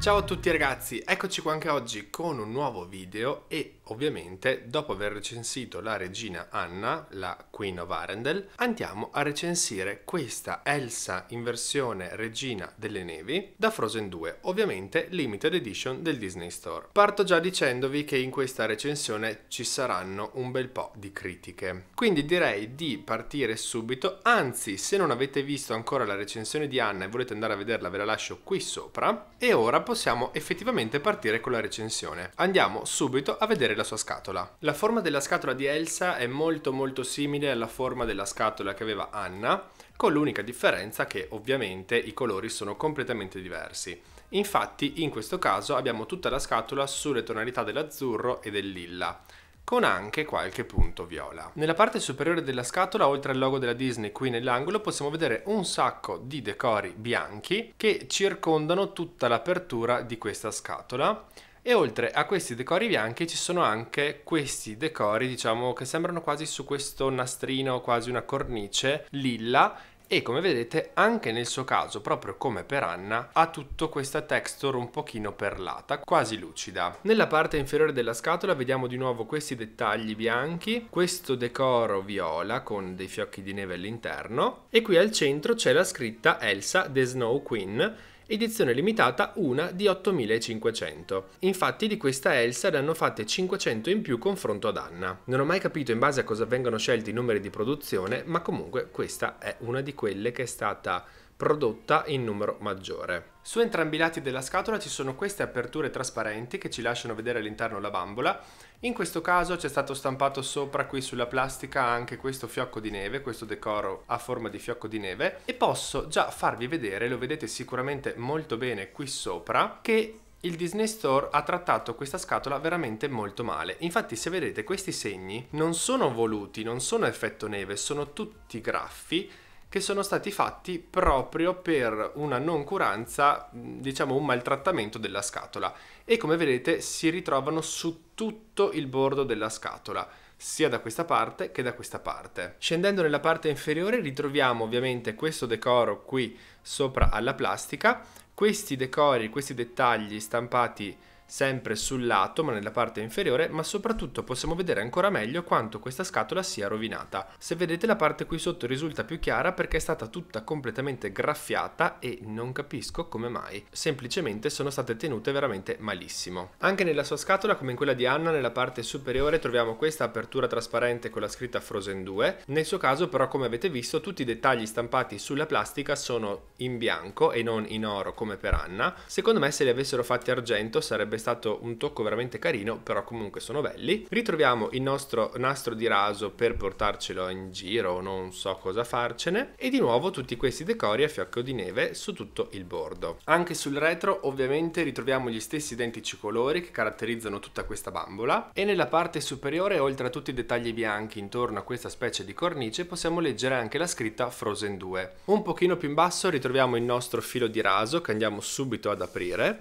Ciao a tutti ragazzi, eccoci qua anche oggi con un nuovo video e Ovviamente, dopo aver recensito la regina Anna, la Queen of Arendelle, andiamo a recensire questa Elsa in versione regina delle nevi da Frozen 2, ovviamente limited edition del Disney Store. Parto già dicendovi che in questa recensione ci saranno un bel po' di critiche. Quindi direi di partire subito, anzi se non avete visto ancora la recensione di Anna e volete andare a vederla ve la lascio qui sopra. E ora possiamo effettivamente partire con la recensione. Andiamo subito a vedere la la sua scatola. La forma della scatola di Elsa è molto molto simile alla forma della scatola che aveva Anna, con l'unica differenza che ovviamente i colori sono completamente diversi. Infatti in questo caso abbiamo tutta la scatola sulle tonalità dell'azzurro e del lilla con anche qualche punto viola. Nella parte superiore della scatola, oltre al logo della Disney qui nell'angolo, possiamo vedere un sacco di decori bianchi che circondano tutta l'apertura di questa scatola e oltre a questi decori bianchi ci sono anche questi decori, diciamo, che sembrano quasi su questo nastrino, quasi una cornice lilla e come vedete anche nel suo caso, proprio come per Anna, ha tutta questa texture un pochino perlata, quasi lucida. Nella parte inferiore della scatola vediamo di nuovo questi dettagli bianchi, questo decoro viola con dei fiocchi di neve all'interno e qui al centro c'è la scritta Elsa the Snow Queen edizione limitata una di 8500. Infatti di questa Elsa ne hanno fatte 500 in più confronto ad Anna. Non ho mai capito in base a cosa vengono scelti i numeri di produzione, ma comunque questa è una di quelle che è stata prodotta in numero maggiore. Su entrambi i lati della scatola ci sono queste aperture trasparenti che ci lasciano vedere all'interno la bambola in questo caso c'è stato stampato sopra qui sulla plastica anche questo fiocco di neve, questo decoro a forma di fiocco di neve e posso già farvi vedere, lo vedete sicuramente molto bene qui sopra, che il Disney Store ha trattato questa scatola veramente molto male. Infatti, se vedete, questi segni non sono voluti, non sono effetto neve, sono tutti graffi che sono stati fatti proprio per una noncuranza, diciamo un maltrattamento della scatola e come vedete si ritrovano su tutto il bordo della scatola sia da questa parte che da questa parte. Scendendo nella parte inferiore ritroviamo ovviamente questo decoro qui sopra alla plastica, questi decori, questi dettagli stampati sempre sul lato ma nella parte inferiore ma soprattutto possiamo vedere ancora meglio quanto questa scatola sia rovinata. Se vedete la parte qui sotto risulta più chiara perché è stata tutta completamente graffiata e non capisco come mai, semplicemente sono state tenute veramente malissimo. Anche nella sua scatola come in quella di Anna nella parte superiore troviamo questa apertura trasparente con la scritta Frozen 2, nel suo caso però come avete visto tutti i dettagli stampati sulla plastica sono in bianco e non in oro come per Anna, secondo me se li avessero fatti argento sarebbe stato un tocco veramente carino, però comunque sono belli. Ritroviamo il nostro nastro di raso per portarcelo in giro, non so cosa farcene, e di nuovo tutti questi decori a fiocco di neve su tutto il bordo. Anche sul retro ovviamente ritroviamo gli stessi identici colori che caratterizzano tutta questa bambola e nella parte superiore oltre a tutti i dettagli bianchi intorno a questa specie di cornice possiamo leggere anche la scritta Frozen 2. Un pochino più in basso ritroviamo il nostro filo di raso che andiamo subito ad aprire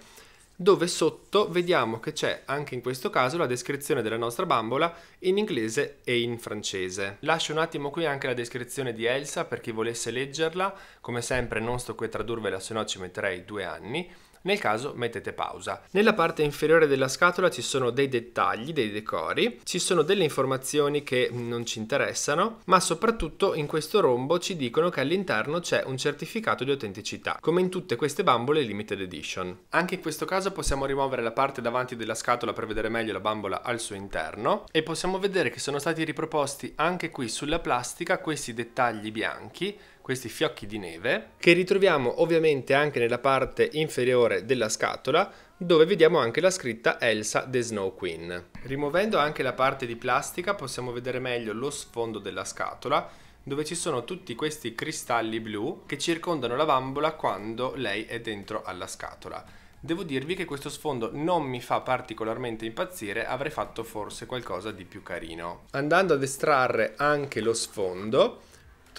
dove sotto vediamo che c'è anche in questo caso la descrizione della nostra bambola in inglese e in francese. Lascio un attimo qui anche la descrizione di Elsa per chi volesse leggerla, come sempre non sto qui a tradurvela se no ci metterei due anni, nel caso mettete pausa. Nella parte inferiore della scatola ci sono dei dettagli, dei decori, ci sono delle informazioni che non ci interessano, ma soprattutto in questo rombo ci dicono che all'interno c'è un certificato di autenticità, come in tutte queste bambole limited edition. Anche in questo caso possiamo rimuovere la parte davanti della scatola per vedere meglio la bambola al suo interno e possiamo vedere che sono stati riproposti anche qui sulla plastica questi dettagli bianchi questi fiocchi di neve che ritroviamo ovviamente anche nella parte inferiore della scatola dove vediamo anche la scritta Elsa the Snow Queen. Rimuovendo anche la parte di plastica possiamo vedere meglio lo sfondo della scatola dove ci sono tutti questi cristalli blu che circondano la bambola quando lei è dentro alla scatola. Devo dirvi che questo sfondo non mi fa particolarmente impazzire, avrei fatto forse qualcosa di più carino. Andando ad estrarre anche lo sfondo,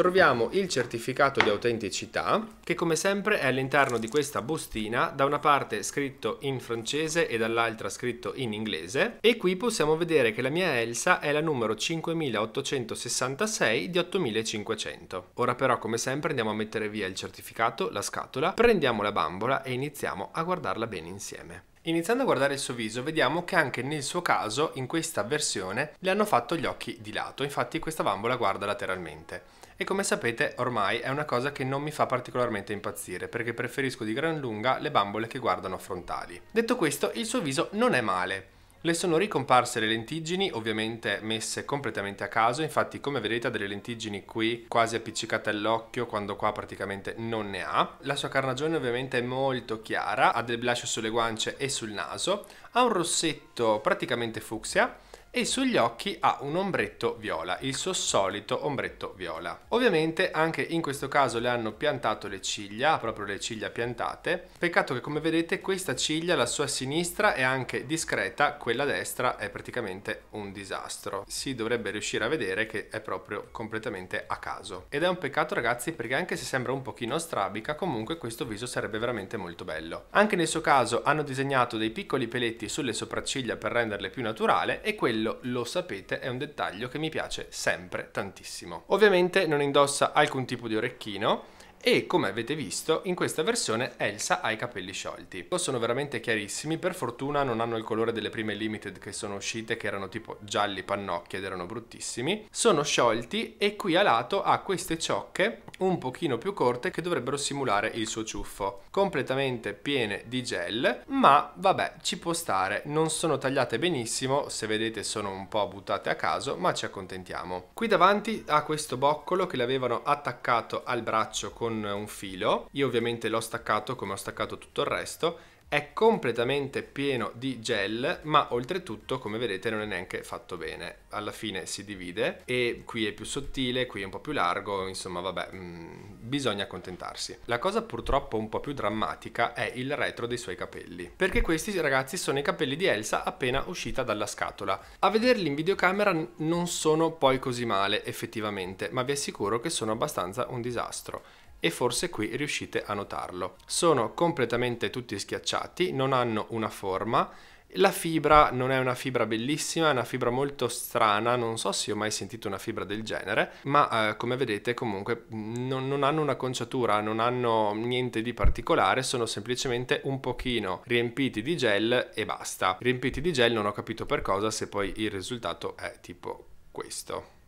troviamo il certificato di autenticità che come sempre è all'interno di questa bustina, da una parte scritto in francese e dall'altra scritto in inglese e qui possiamo vedere che la mia Elsa è la numero 5866 di 8500. Ora però come sempre andiamo a mettere via il certificato, la scatola, prendiamo la bambola e iniziamo a guardarla bene insieme. Iniziando a guardare il suo viso vediamo che anche nel suo caso in questa versione le hanno fatto gli occhi di lato, infatti questa bambola guarda lateralmente e come sapete ormai è una cosa che non mi fa particolarmente impazzire perché preferisco di gran lunga le bambole che guardano frontali. Detto questo il suo viso non è male. Le sono ricomparse le lentiggini, ovviamente messe completamente a caso, infatti come vedete ha delle lentiggini qui quasi appiccicate all'occhio quando qua praticamente non ne ha. La sua carnagione ovviamente è molto chiara, ha del blush sulle guance e sul naso, ha un rossetto praticamente fucsia, e sugli occhi ha un ombretto viola, il suo solito ombretto viola. Ovviamente anche in questo caso le hanno piantato le ciglia, proprio le ciglia piantate. Peccato che come vedete questa ciglia, la sua sinistra è anche discreta, quella destra è praticamente un disastro. Si dovrebbe riuscire a vedere che è proprio completamente a caso. Ed è un peccato ragazzi perché anche se sembra un pochino strabica, comunque questo viso sarebbe veramente molto bello. Anche nel suo caso hanno disegnato dei piccoli peletti sulle sopracciglia per renderle più naturale e quelle quello lo sapete è un dettaglio che mi piace sempre tantissimo. Ovviamente non indossa alcun tipo di orecchino, e come avete visto in questa versione Elsa ha i capelli sciolti. Sono veramente chiarissimi, per fortuna non hanno il colore delle prime limited che sono uscite che erano tipo gialli pannocchi ed erano bruttissimi. Sono sciolti e qui a lato ha queste ciocche un pochino più corte che dovrebbero simulare il suo ciuffo. Completamente piene di gel, ma vabbè ci può stare, non sono tagliate benissimo, se vedete sono un po' buttate a caso, ma ci accontentiamo. Qui davanti ha questo boccolo che l'avevano attaccato al braccio con con un filo, io ovviamente l'ho staccato come ho staccato tutto il resto, è completamente pieno di gel ma oltretutto come vedete non è neanche fatto bene alla fine si divide e qui è più sottile qui è un po' più largo insomma vabbè mh, mm, bisogna accontentarsi la cosa purtroppo un po' più drammatica è il retro dei suoi capelli perché questi ragazzi sono i capelli di Elsa appena uscita dalla scatola a vederli in videocamera non sono poi così male effettivamente ma vi assicuro che sono abbastanza un disastro e forse qui riuscite a notarlo. Sono completamente tutti schiacciati, non hanno una forma, la fibra non è una fibra bellissima, è una fibra molto strana, non so se ho mai sentito una fibra del genere, ma eh, come vedete comunque mm, non, non, hanno una conciatura, non hanno niente di particolare, sono semplicemente un pochino riempiti di gel e basta. Riempiti di gel non ho capito per cosa, se poi il risultato è tipo questo.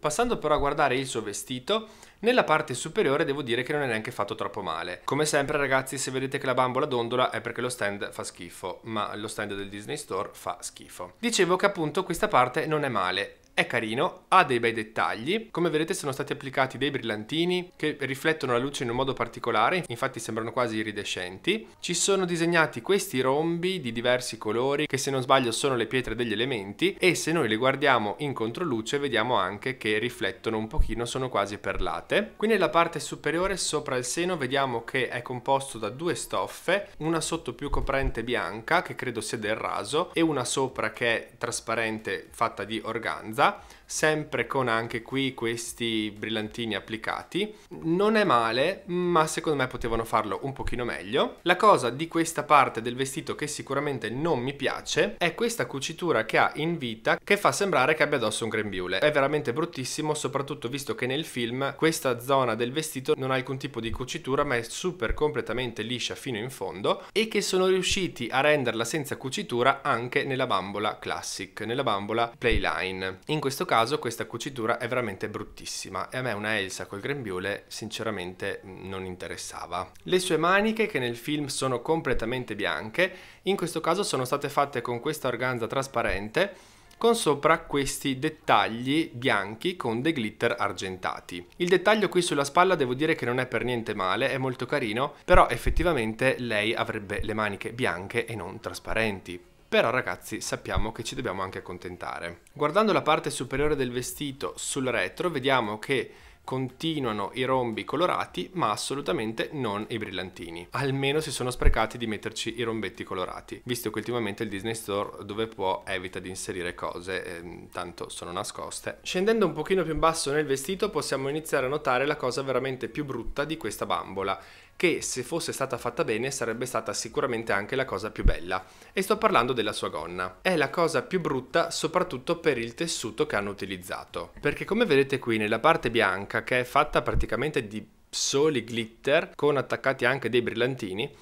Passando però a guardare il suo vestito, nella parte superiore devo dire che non è neanche fatto troppo male. Come sempre ragazzi, se vedete che la bambola dondola è perché lo stand fa schifo, ma lo stand del Disney Store fa schifo. Dicevo che appunto questa parte non è male, è carino, ha dei bei dettagli, come vedete sono stati applicati dei brillantini che riflettono la luce in un modo particolare, infatti sembrano quasi iridescenti. Ci sono disegnati questi rombi di diversi colori che se non sbaglio sono le pietre degli elementi e se noi le guardiamo in controluce vediamo anche che riflettono un pochino, sono quasi perlate. Qui nella parte superiore sopra il seno vediamo che è composto da due stoffe, una sotto più coprente bianca che credo sia del raso e una sopra che è trasparente fatta di organza tá? sempre con anche qui questi brillantini applicati. Non è male, ma secondo me potevano farlo un pochino meglio. La cosa di questa parte del vestito che sicuramente non mi piace è questa cucitura che ha in vita che fa sembrare che abbia addosso un grembiule. È veramente bruttissimo, soprattutto visto che nel film questa zona del vestito non ha alcun tipo di cucitura, ma è super completamente liscia fino in fondo e che sono riusciti a renderla senza cucitura anche nella bambola classic, nella bambola playline. In questo caso caso questa cucitura è veramente bruttissima e a me una Elsa col grembiule sinceramente non interessava. Le sue maniche, che nel film sono completamente bianche, in questo caso sono state fatte con questa organza trasparente con sopra questi dettagli bianchi con dei glitter argentati. Il dettaglio qui sulla spalla devo dire che non è per niente male, è molto carino, però effettivamente lei avrebbe le maniche bianche e non trasparenti. Però ragazzi sappiamo che ci dobbiamo anche accontentare. Guardando la parte superiore del vestito sul retro vediamo che continuano i rombi colorati ma assolutamente non i brillantini almeno si sono sprecati di metterci i rombetti colorati visto che ultimamente il Disney Store dove può evita di inserire cose eh, tanto sono nascoste scendendo un pochino più in basso nel vestito possiamo iniziare a notare la cosa veramente più brutta di questa bambola che se fosse stata fatta bene sarebbe stata sicuramente anche la cosa più bella. E sto parlando della sua gonna. È la cosa più brutta soprattutto per il tessuto che hanno utilizzato. Perché come vedete qui nella parte bianca che è fatta praticamente di soli glitter con attaccati anche dei brillantini,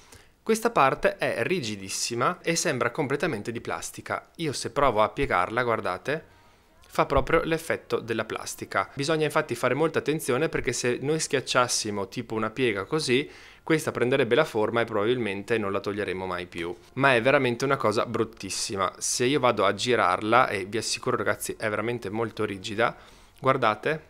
questa parte è rigidissima e sembra completamente di plastica. Io se provo a piegarla, guardate, fa proprio l'effetto della plastica. Bisogna infatti fare molta attenzione perché se noi schiacciassimo tipo una piega così, questa prenderebbe la forma e probabilmente non la toglieremo mai più. Ma è veramente una cosa bruttissima. Se io vado a girarla, e vi assicuro ragazzi è veramente molto rigida, guardate,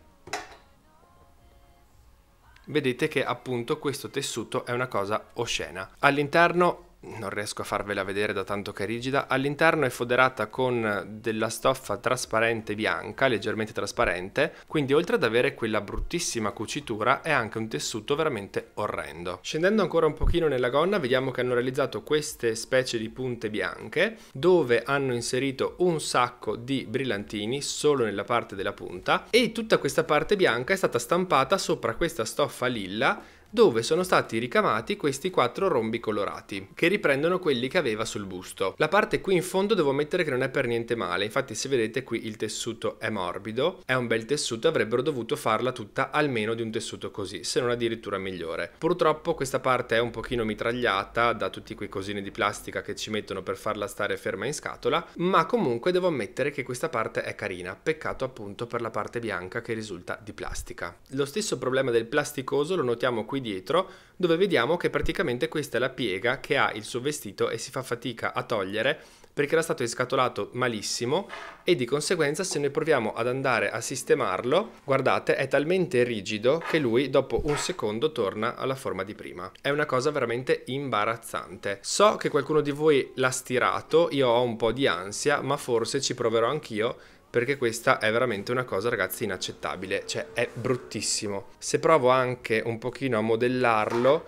vedete che appunto questo tessuto è una cosa oscena. All'interno non riesco a farvela vedere da tanto che è rigida, all'interno è foderata con della stoffa trasparente bianca, leggermente trasparente, quindi oltre ad avere quella bruttissima cucitura è anche un tessuto veramente orrendo. Scendendo ancora un pochino nella gonna vediamo che hanno realizzato queste specie di punte bianche dove hanno inserito un sacco di brillantini solo nella parte della punta e tutta questa parte bianca è stata stampata sopra questa stoffa lilla dove sono stati ricamati questi quattro rombi colorati, che riprendono quelli che aveva sul busto. La parte qui in fondo devo ammettere che non è per niente male, infatti se vedete qui il tessuto è morbido, è un bel tessuto, avrebbero dovuto farla tutta almeno di un tessuto così, se non addirittura migliore. Purtroppo questa parte è un pochino mitragliata da tutti quei cosini di plastica che ci mettono per farla stare ferma in scatola, ma comunque devo ammettere che questa parte è carina, peccato appunto per la parte bianca che risulta di plastica. Lo stesso problema del plasticoso lo notiamo qui qui dietro, dove vediamo che praticamente questa è la piega che ha il suo vestito e si fa fatica a togliere perché era stato inscatolato malissimo e di conseguenza se noi proviamo ad andare a sistemarlo, guardate, è talmente rigido che lui dopo un secondo torna alla forma di prima. È una cosa veramente imbarazzante. So che qualcuno di voi l'ha stirato, io ho un po' di ansia, ma forse ci proverò anch'io perché questa è veramente una cosa ragazzi inaccettabile, cioè è bruttissimo. Se provo anche un pochino a modellarlo,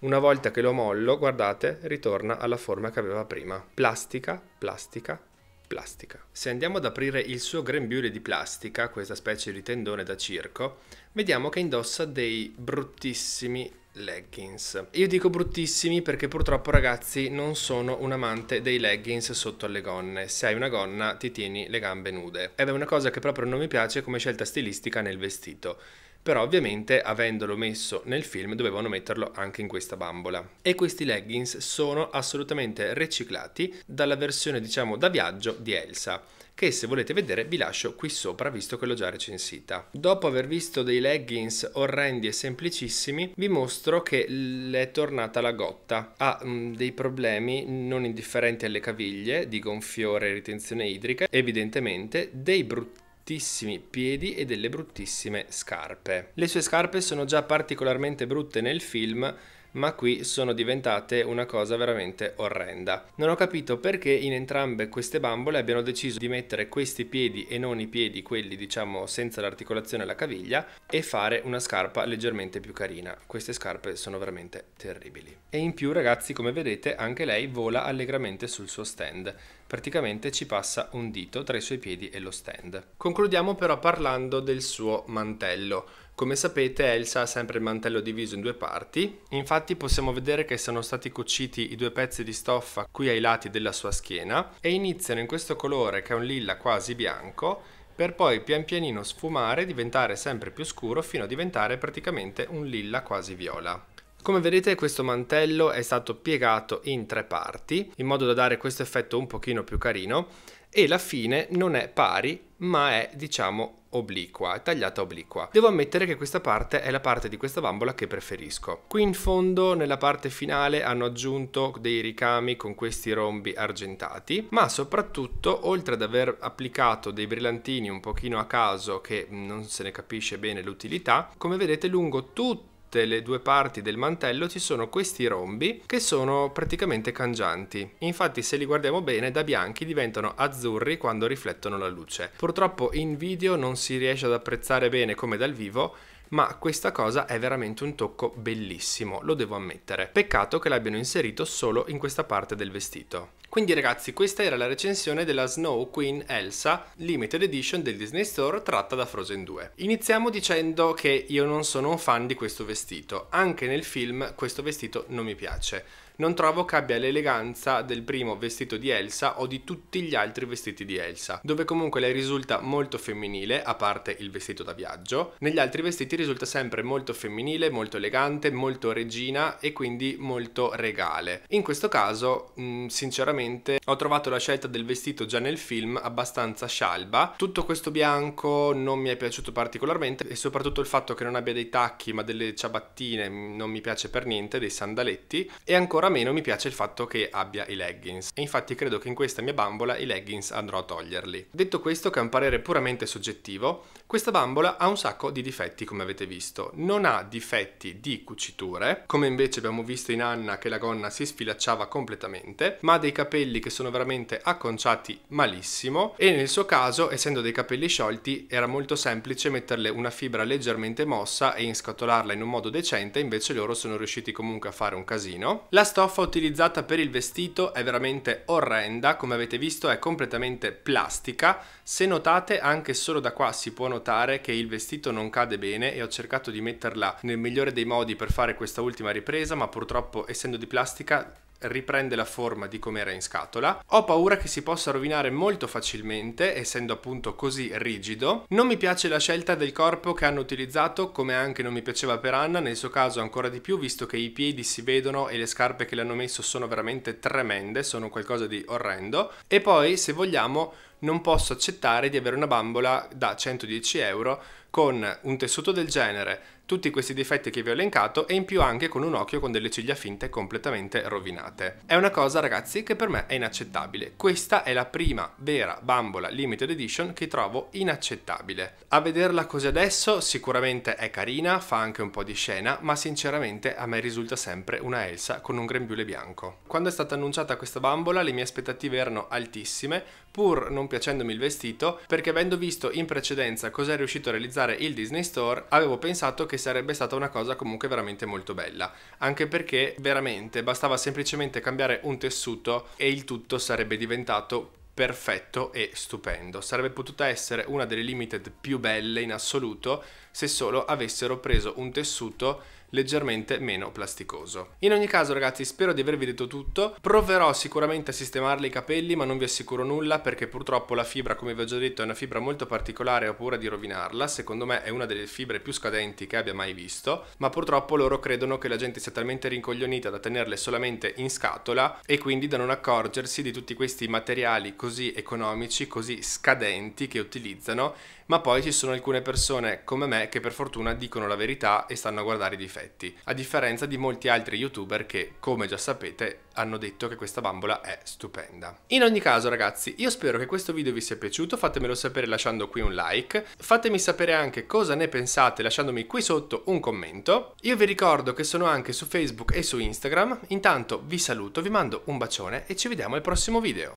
una volta che lo mollo, guardate, ritorna alla forma che aveva prima. Plastica, plastica, plastica. Se andiamo ad aprire il suo grembiule di plastica, questa specie di tendone da circo, vediamo che indossa dei bruttissimi leggings. Io dico bruttissimi perché purtroppo ragazzi non sono un amante dei leggings sotto alle gonne. Se hai una gonna ti tieni le gambe nude. Ed è una cosa che proprio non mi piace come scelta stilistica nel vestito. Però ovviamente avendolo messo nel film dovevano metterlo anche in questa bambola. E questi leggings sono assolutamente riciclati dalla versione diciamo da viaggio di Elsa che se volete vedere vi lascio qui sopra visto che l'ho già recensita. Dopo aver visto dei leggings orrendi e semplicissimi vi mostro che è tornata la gotta. Ha mh, mm, dei problemi non indifferenti alle caviglie di gonfiore e ritenzione idrica, evidentemente dei brutti bruttissimi piedi e delle bruttissime scarpe. Le sue scarpe sono già particolarmente brutte nel film ma qui sono diventate una cosa veramente orrenda. Non ho capito perché in entrambe queste bambole abbiano deciso di mettere questi piedi e non i piedi, quelli diciamo senza l'articolazione alla caviglia, e fare una scarpa leggermente più carina. Queste scarpe sono veramente terribili. E in più ragazzi come vedete anche lei vola allegramente sul suo stand praticamente ci passa un dito tra i suoi piedi e lo stand. Concludiamo però parlando del suo mantello. Come sapete Elsa ha sempre il mantello diviso in due parti, infatti possiamo vedere che sono stati cuciti i due pezzi di stoffa qui ai lati della sua schiena e iniziano in questo colore che è un lilla quasi bianco per poi pian pianino sfumare e diventare sempre più scuro fino a diventare praticamente un lilla quasi viola. Come vedete questo mantello è stato piegato in tre parti in modo da dare questo effetto un pochino più carino e la fine non è pari ma è diciamo obliqua, è tagliata obliqua. Devo ammettere che questa parte è la parte di questa bambola che preferisco. Qui in fondo nella parte finale hanno aggiunto dei ricami con questi rombi argentati, ma soprattutto oltre ad aver applicato dei brillantini un pochino a caso che non se ne capisce bene l'utilità, come vedete lungo tutto tutte le due parti del mantello ci sono questi rombi che sono praticamente cangianti. Infatti se li guardiamo bene da bianchi diventano azzurri quando riflettono la luce. Purtroppo in video non si riesce ad apprezzare bene come dal vivo, ma questa cosa è veramente un tocco bellissimo, lo devo ammettere. Peccato che l'abbiano inserito solo in questa parte del vestito. Quindi ragazzi, questa era la recensione della Snow Queen Elsa Limited Edition del Disney Store tratta da Frozen 2. Iniziamo dicendo che io non sono un fan di questo vestito, anche nel film questo vestito non mi piace non trovo che abbia l'eleganza del primo vestito di Elsa o di tutti gli altri vestiti di Elsa, dove comunque lei risulta molto femminile, a parte il vestito da viaggio. Negli altri vestiti risulta sempre molto femminile, molto elegante, molto regina e quindi molto regale. In questo caso, mh, mm, sinceramente, ho trovato la scelta del vestito già nel film abbastanza scialba. Tutto questo bianco non mi è piaciuto particolarmente e soprattutto il fatto che non abbia dei tacchi ma delle ciabattine mm, non mi piace per niente, dei sandaletti e ancora meno mi piace il fatto che abbia i leggings e infatti credo che in questa mia bambola i leggings andrò a toglierli. Detto questo che è un parere puramente soggettivo, questa bambola ha un sacco di difetti come avete visto, non ha difetti di cuciture come invece abbiamo visto in Anna che la gonna si sfilacciava completamente, ma ha dei capelli che sono veramente acconciati malissimo e nel suo caso essendo dei capelli sciolti era molto semplice metterle una fibra leggermente mossa e inscatolarla in un modo decente invece loro sono riusciti comunque a fare un casino. La stoffa utilizzata per il vestito è veramente orrenda, come avete visto è completamente plastica. Se notate anche solo da qua si può notare che il vestito non cade bene e ho cercato di metterla nel migliore dei modi per fare questa ultima ripresa, ma purtroppo essendo di plastica riprende la forma di come era in scatola. Ho paura che si possa rovinare molto facilmente, essendo appunto così rigido. Non mi piace la scelta del corpo che hanno utilizzato, come anche non mi piaceva per Anna, nel suo caso ancora di più, visto che i piedi si vedono e le scarpe che le hanno messo sono veramente tremende, sono qualcosa di orrendo. E poi, se vogliamo, non posso accettare di avere una bambola da 110 euro con un tessuto del genere, tutti questi difetti che vi ho elencato e in più anche con un occhio con delle ciglia finte completamente rovinate. È una cosa ragazzi che per me è inaccettabile. Questa è la prima vera bambola limited edition che trovo inaccettabile. A vederla così adesso sicuramente è carina, fa anche un po' di scena, ma sinceramente a me risulta sempre una Elsa con un grembiule bianco. Quando è stata annunciata questa bambola le mie aspettative erano altissime, pur non piacendomi il vestito, perché avendo visto in precedenza cos'è riuscito a realizzare il Disney Store, avevo pensato che sarebbe stata una cosa comunque veramente molto bella, anche perché veramente bastava semplicemente cambiare un tessuto e il tutto sarebbe diventato perfetto e stupendo. Sarebbe potuta essere una delle limited più belle in assoluto se solo avessero preso un tessuto leggermente meno plasticoso. In ogni caso ragazzi spero di avervi detto tutto, proverò sicuramente a sistemarle i capelli ma non vi assicuro nulla perché purtroppo la fibra come vi ho già detto è una fibra molto particolare ho paura di rovinarla, secondo me è una delle fibre più scadenti che abbia mai visto, ma purtroppo loro credono che la gente sia talmente rincoglionita da tenerle solamente in scatola e quindi da non accorgersi di tutti questi materiali così economici, così scadenti che utilizzano ma poi ci sono alcune persone come me che per fortuna dicono la verità e stanno a guardare i difetti, a differenza di molti altri youtuber che, come già sapete, hanno detto che questa bambola è stupenda. In ogni caso ragazzi, io spero che questo video vi sia piaciuto, fatemelo sapere lasciando qui un like, fatemi sapere anche cosa ne pensate lasciandomi qui sotto un commento. Io vi ricordo che sono anche su Facebook e su Instagram, intanto vi saluto, vi mando un bacione e ci vediamo al prossimo video.